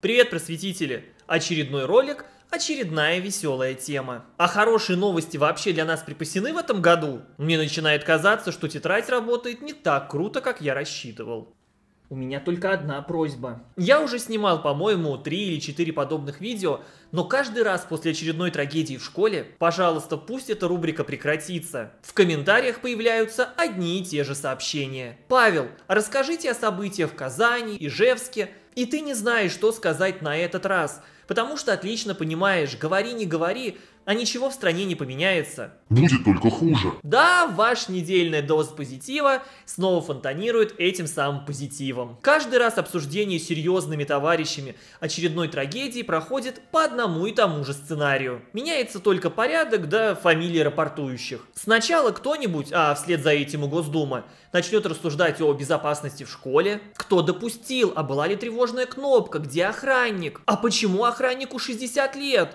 Привет, просветители! Очередной ролик, очередная веселая тема. А хорошие новости вообще для нас припасены в этом году? Мне начинает казаться, что тетрадь работает не так круто, как я рассчитывал. У меня только одна просьба. Я уже снимал, по-моему, три или четыре подобных видео, но каждый раз после очередной трагедии в школе, пожалуйста, пусть эта рубрика прекратится. В комментариях появляются одни и те же сообщения. Павел, расскажите о событиях в Казани, Ижевске, и ты не знаешь, что сказать на этот раз – Потому что отлично понимаешь, говори, не говори, а ничего в стране не поменяется. Будет только хуже. Да, ваш недельная доза позитива снова фонтанирует этим самым позитивом. Каждый раз обсуждение серьезными товарищами очередной трагедии проходит по одному и тому же сценарию. Меняется только порядок да фамилии рапортующих. Сначала кто-нибудь, а вслед за этим у Госдума, начнет рассуждать о безопасности в школе. Кто допустил? А была ли тревожная кнопка? Где охранник? А почему охранник? охраннику 60 лет.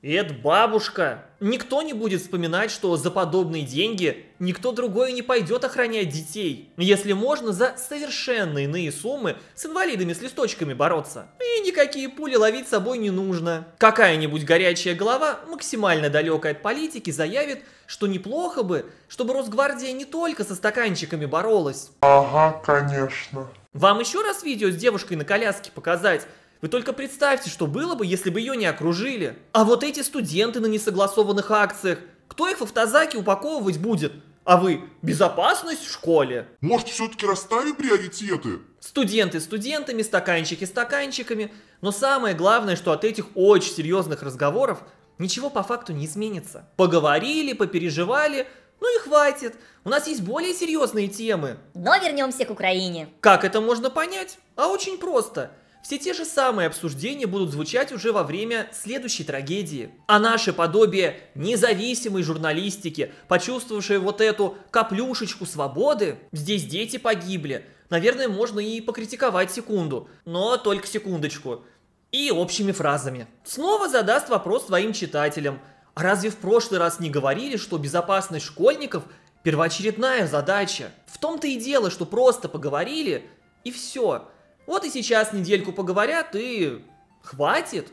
И это бабушка. Никто не будет вспоминать, что за подобные деньги никто другой не пойдет охранять детей. Если можно за совершенно иные суммы с инвалидами с листочками бороться. И никакие пули ловить с собой не нужно. Какая-нибудь горячая голова, максимально далекая от политики, заявит, что неплохо бы, чтобы Росгвардия не только со стаканчиками боролась. Ага, конечно. Вам еще раз видео с девушкой на коляске показать, вы только представьте, что было бы, если бы ее не окружили. А вот эти студенты на несогласованных акциях, кто их в автозаке упаковывать будет? А вы, безопасность в школе? Может, все-таки расставим приоритеты? Студенты студентами, стаканчики стаканчиками. Но самое главное, что от этих очень серьезных разговоров ничего по факту не изменится. Поговорили, попереживали, ну и хватит. У нас есть более серьезные темы. Но вернемся к Украине. Как это можно понять? А очень просто. Все те же самые обсуждения будут звучать уже во время следующей трагедии. А наше подобие независимой журналистики, почувствовавшее вот эту каплюшечку свободы, здесь дети погибли, наверное, можно и покритиковать секунду, но только секундочку. И общими фразами. Снова задаст вопрос своим читателям. А разве в прошлый раз не говорили, что безопасность школьников – первоочередная задача? В том-то и дело, что просто поговорили, и все – вот и сейчас недельку поговорят и... хватит.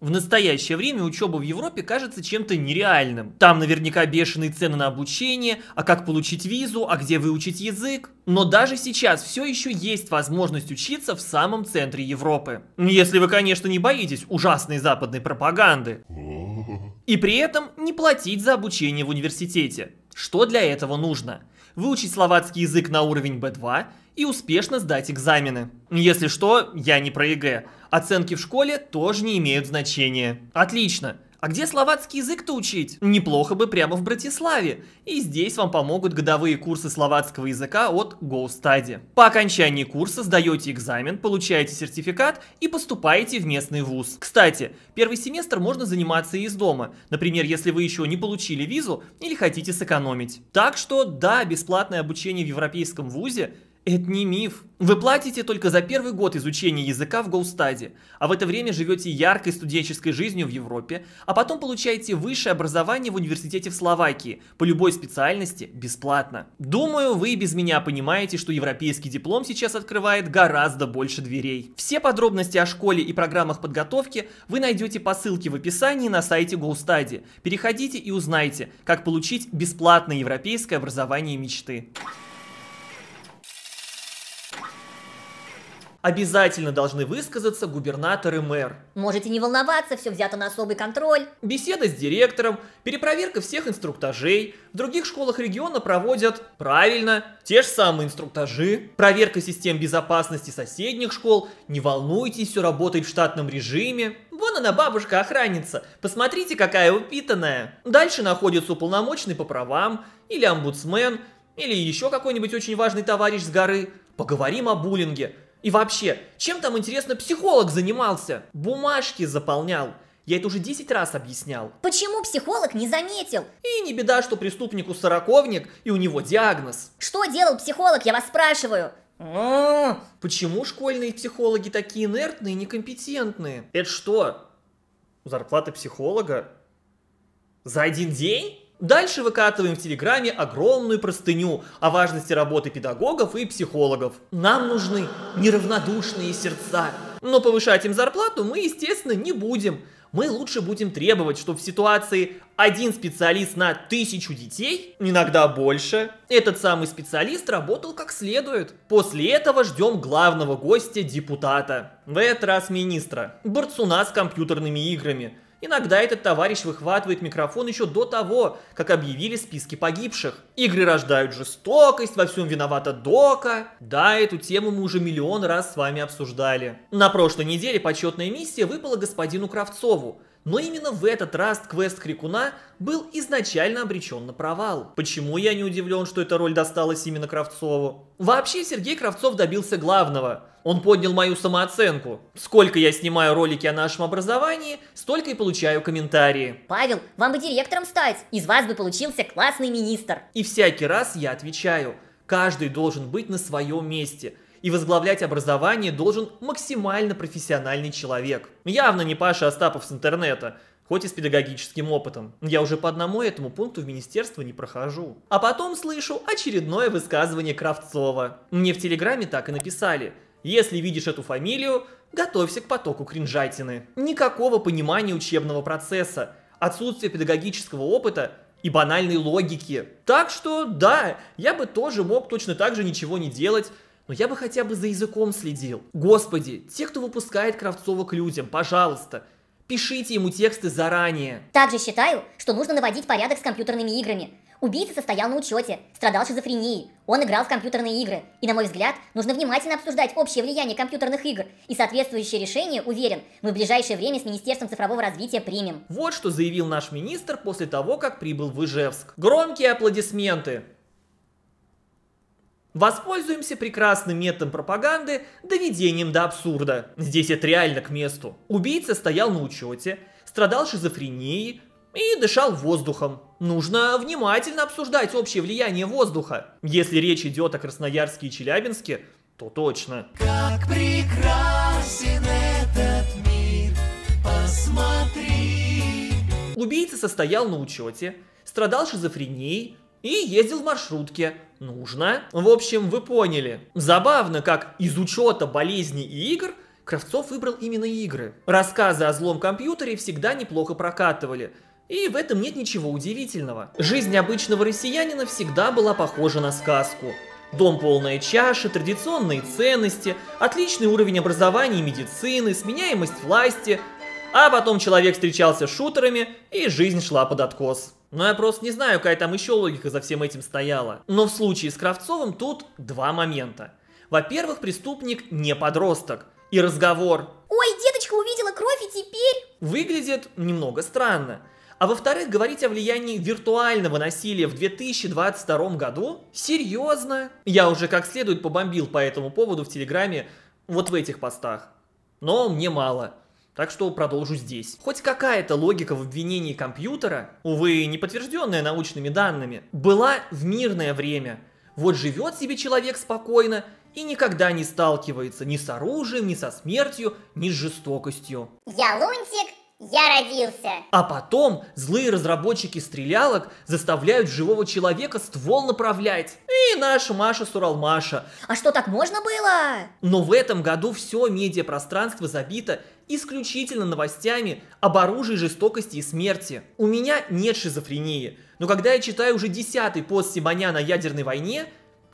В настоящее время учеба в Европе кажется чем-то нереальным. Там наверняка бешеные цены на обучение, а как получить визу, а где выучить язык. Но даже сейчас все еще есть возможность учиться в самом центре Европы. Если вы, конечно, не боитесь ужасной западной пропаганды. И при этом не платить за обучение в университете. Что для этого нужно? выучить словацкий язык на уровень B2 и успешно сдать экзамены. Если что, я не про ЕГЭ. Оценки в школе тоже не имеют значения. Отлично. А где словацкий язык-то учить? Неплохо бы прямо в Братиславе. И здесь вам помогут годовые курсы словацкого языка от GoStudy. По окончании курса сдаете экзамен, получаете сертификат и поступаете в местный вуз. Кстати, первый семестр можно заниматься и из дома. Например, если вы еще не получили визу или хотите сэкономить. Так что да, бесплатное обучение в европейском вузе – это не миф. Вы платите только за первый год изучения языка в GoStudy, а в это время живете яркой студенческой жизнью в Европе, а потом получаете высшее образование в университете в Словакии по любой специальности бесплатно. Думаю, вы и без меня понимаете, что европейский диплом сейчас открывает гораздо больше дверей. Все подробности о школе и программах подготовки вы найдете по ссылке в описании на сайте GoStudy. Переходите и узнайте, как получить бесплатное европейское образование мечты. обязательно должны высказаться губернатор и мэр. Можете не волноваться, все взято на особый контроль. Беседа с директором, перепроверка всех инструктажей. В других школах региона проводят, правильно, те же самые инструктажи. Проверка систем безопасности соседних школ. Не волнуйтесь, все работает в штатном режиме. Вон она, бабушка-охранница. Посмотрите, какая упитанная. Дальше находится уполномоченный по правам, или омбудсмен, или еще какой-нибудь очень важный товарищ с горы. Поговорим о буллинге. И вообще, чем там, интересно, психолог занимался? Бумажки заполнял. Я это уже 10 раз объяснял. Почему психолог не заметил? И не беда, что преступнику сороковник, и у него диагноз. Что делал психолог, я вас спрашиваю? А, почему школьные психологи такие инертные и некомпетентные? Это что? Зарплата психолога? За один день? Дальше выкатываем в Телеграме огромную простыню о важности работы педагогов и психологов. Нам нужны неравнодушные сердца. Но повышать им зарплату мы, естественно, не будем. Мы лучше будем требовать, чтобы в ситуации один специалист на тысячу детей, иногда больше, этот самый специалист работал как следует. После этого ждем главного гостя депутата. В этот раз министра. Борцуна с компьютерными играми Иногда этот товарищ выхватывает микрофон еще до того, как объявили списки погибших. Игры рождают жестокость, во всем виновата Дока. Да, эту тему мы уже миллион раз с вами обсуждали. На прошлой неделе почетная миссия выпала господину Кравцову, но именно в этот раз квест Крикуна был изначально обречен на провал. Почему я не удивлен, что эта роль досталась именно Кравцову? Вообще Сергей Кравцов добился главного. Он поднял мою самооценку. Сколько я снимаю ролики о нашем образовании, столько и получаю комментарии. Павел, вам бы директором стать, из вас бы получился классный министр. И всякий раз я отвечаю, каждый должен быть на своем месте – и возглавлять образование должен максимально профессиональный человек. Явно не Паша Остапов с интернета, хоть и с педагогическим опытом. Я уже по одному этому пункту в министерство не прохожу. А потом слышу очередное высказывание Кравцова. Мне в Телеграме так и написали. Если видишь эту фамилию, готовься к потоку кринжатины. Никакого понимания учебного процесса, отсутствие педагогического опыта и банальной логики. Так что да, я бы тоже мог точно так же ничего не делать, но я бы хотя бы за языком следил. Господи, те, кто выпускает Кравцова к людям, пожалуйста, пишите ему тексты заранее. Также считаю, что нужно наводить порядок с компьютерными играми. Убийца состоял на учете, страдал шизофренией, он играл в компьютерные игры. И, на мой взгляд, нужно внимательно обсуждать общее влияние компьютерных игр. И соответствующее решение, уверен, мы в ближайшее время с Министерством цифрового развития примем. Вот что заявил наш министр после того, как прибыл в Ижевск. Громкие аплодисменты! Воспользуемся прекрасным методом пропаганды доведением до абсурда. Здесь это реально к месту. Убийца стоял на учете, страдал шизофренией и дышал воздухом. Нужно внимательно обсуждать общее влияние воздуха. Если речь идет о Красноярске и Челябинске, то точно. Как прекрасен этот мир, посмотри. Убийца состоял на учете, страдал шизофренией и ездил в маршрутке. Нужно. В общем, вы поняли. Забавно, как из учета болезней и игр Кравцов выбрал именно игры. Рассказы о злом компьютере всегда неплохо прокатывали. И в этом нет ничего удивительного. Жизнь обычного россиянина всегда была похожа на сказку. Дом полная чаша, традиционные ценности, отличный уровень образования и медицины, сменяемость власти. А потом человек встречался с шутерами, и жизнь шла под откос. Но я просто не знаю, какая там еще логика за всем этим стояла. Но в случае с Кравцовым тут два момента. Во-первых, преступник не подросток. И разговор «Ой, деточка увидела кровь и теперь...» выглядит немного странно. А во-вторых, говорить о влиянии виртуального насилия в 2022 году? Серьезно? Я уже как следует побомбил по этому поводу в Телеграме вот в этих постах. Но мне мало так что продолжу здесь. Хоть какая-то логика в обвинении компьютера, увы, не подтвержденная научными данными, была в мирное время. Вот живет себе человек спокойно и никогда не сталкивается ни с оружием, ни со смертью, ни с жестокостью. Я Лунтик, я родился. А потом злые разработчики стрелялок заставляют живого человека ствол направлять. И наша Маша Суралмаша. А что, так можно было? Но в этом году все медиапространство забито исключительно новостями об оружии жестокости и смерти. У меня нет шизофрении, но когда я читаю уже десятый пост Симоня на ядерной войне,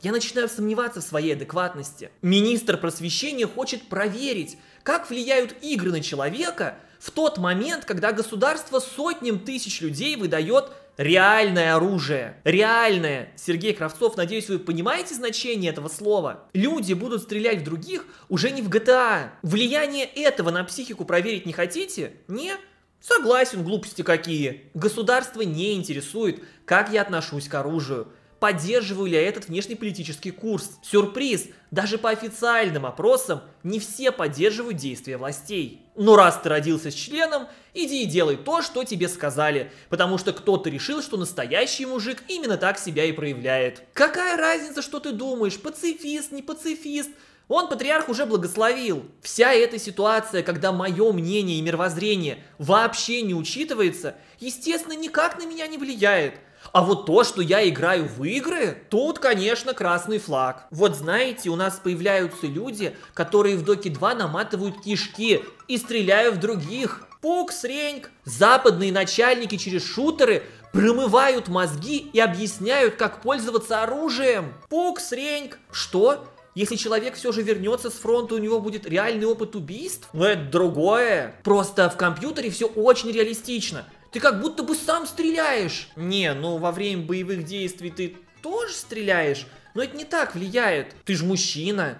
я начинаю сомневаться в своей адекватности. Министр просвещения хочет проверить, как влияют игры на человека в тот момент, когда государство сотням тысяч людей выдает Реальное оружие. Реальное. Сергей Кравцов, надеюсь, вы понимаете значение этого слова? Люди будут стрелять в других уже не в GTA. А. Влияние этого на психику проверить не хотите? Не? Согласен, глупости какие. Государство не интересует, как я отношусь к оружию поддерживаю ли я этот внешнеполитический курс. Сюрприз, даже по официальным опросам не все поддерживают действия властей. Но ну, раз ты родился с членом, иди и делай то, что тебе сказали, потому что кто-то решил, что настоящий мужик именно так себя и проявляет. Какая разница, что ты думаешь, пацифист, не пацифист, он патриарх уже благословил. Вся эта ситуация, когда мое мнение и мировоззрение вообще не учитывается, естественно, никак на меня не влияет. А вот то, что я играю в игры, тут, конечно, красный флаг. Вот знаете, у нас появляются люди, которые в Доке 2 наматывают кишки и стреляют в других. Пукс, Реньк, западные начальники через шутеры промывают мозги и объясняют, как пользоваться оружием. Пукс, Реньк. Что? Если человек все же вернется с фронта, у него будет реальный опыт убийств? Ну это другое. Просто в компьютере все очень реалистично. Ты как будто бы сам стреляешь. Не, ну во время боевых действий ты тоже стреляешь, но это не так влияет. Ты же мужчина.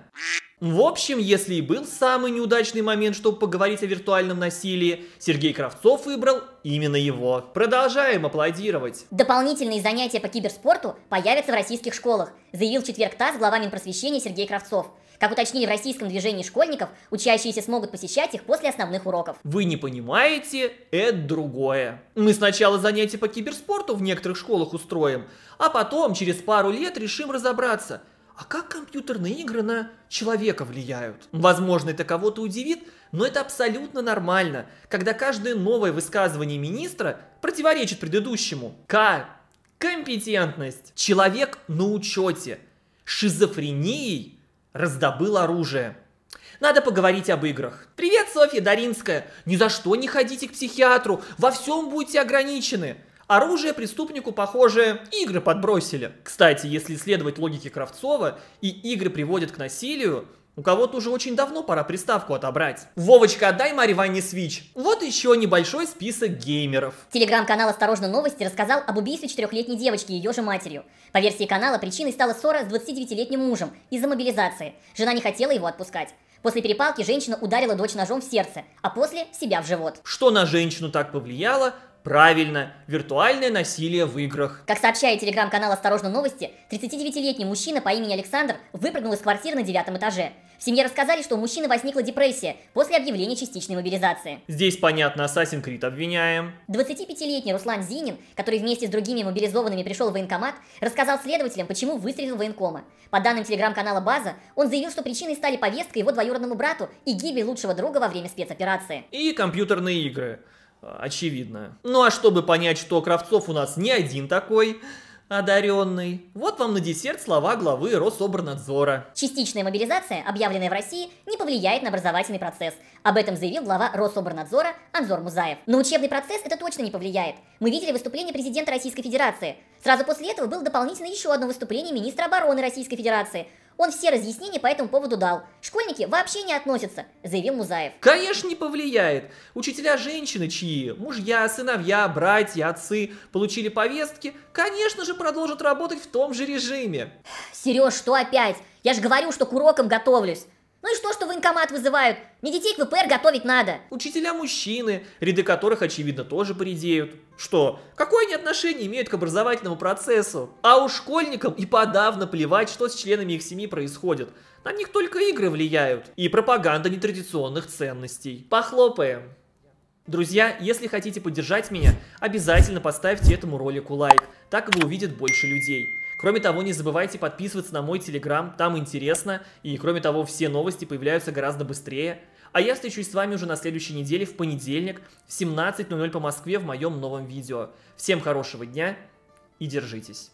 В общем, если и был самый неудачный момент, чтобы поговорить о виртуальном насилии, Сергей Кравцов выбрал именно его. Продолжаем аплодировать. Дополнительные занятия по киберспорту появятся в российских школах, заявил в четверг ТАСС глава Минпросвещения Сергей Кравцов. Как уточнили в российском движении школьников, учащиеся смогут посещать их после основных уроков. Вы не понимаете, это другое. Мы сначала занятия по киберспорту в некоторых школах устроим, а потом через пару лет решим разобраться – а как компьютерные игры на человека влияют? Возможно, это кого-то удивит, но это абсолютно нормально, когда каждое новое высказывание министра противоречит предыдущему. К. Компетентность. Человек на учете. Шизофренией раздобыл оружие. Надо поговорить об играх. Привет, Софья Даринская. Ни за что не ходите к психиатру. Во всем будете ограничены. Оружие преступнику, похоже, игры подбросили. Кстати, если следовать логике Кравцова, и игры приводят к насилию, у кого-то уже очень давно пора приставку отобрать. Вовочка, отдай Мари Ване Свич. Вот еще небольшой список геймеров. Телеграм-канал «Осторожно, новости» рассказал об убийстве четырехлетней девочки и ее же матерью. По версии канала, причиной стала ссора с 29-летним мужем из-за мобилизации. Жена не хотела его отпускать. После перепалки женщина ударила дочь ножом в сердце, а после себя в живот. Что на женщину так повлияло, Правильно, виртуальное насилие в играх. Как сообщает телеграм-канал «Осторожно новости», 39-летний мужчина по имени Александр выпрыгнул из квартиры на девятом этаже. В семье рассказали, что у мужчины возникла депрессия после объявления частичной мобилизации. Здесь, понятно, Assassin's Creed обвиняем. 25-летний Руслан Зинин, который вместе с другими мобилизованными пришел в военкомат, рассказал следователям, почему выстрелил военкома. По данным телеграм-канала «База», он заявил, что причиной стали повестка его двоюродному брату и гибель лучшего друга во время спецоперации. И компьютерные игры очевидно. Ну а чтобы понять, что Кравцов у нас не один такой, одаренный. Вот вам на десерт слова главы Рособорнадзора. Частичная мобилизация, объявленная в России, не повлияет на образовательный процесс. Об этом заявил глава Рособорнадзора Анзор Музаев. На учебный процесс это точно не повлияет. Мы видели выступление президента Российской Федерации. Сразу после этого было дополнительно еще одно выступление министра обороны Российской Федерации – он все разъяснения по этому поводу дал. Школьники вообще не относятся, заявил Музаев. Конечно, не повлияет. Учителя женщины, чьи мужья, сыновья, братья, отцы получили повестки, конечно же продолжат работать в том же режиме. Сереж, что опять? Я же говорю, что к урокам готовлюсь. Ну и что, что военкомат вызывают? Не детей к ВПР готовить надо. Учителя мужчины, ряды которых, очевидно, тоже придеют. Что? Какое они отношение имеют к образовательному процессу? А у школьникам и подавно плевать, что с членами их семьи происходит. На них только игры влияют. И пропаганда нетрадиционных ценностей. Похлопаем. Друзья, если хотите поддержать меня, обязательно поставьте этому ролику лайк. Так его увидят больше людей. Кроме того, не забывайте подписываться на мой телеграм, там интересно, и кроме того, все новости появляются гораздо быстрее. А я встречусь с вами уже на следующей неделе в понедельник в 17.00 по Москве в моем новом видео. Всем хорошего дня и держитесь!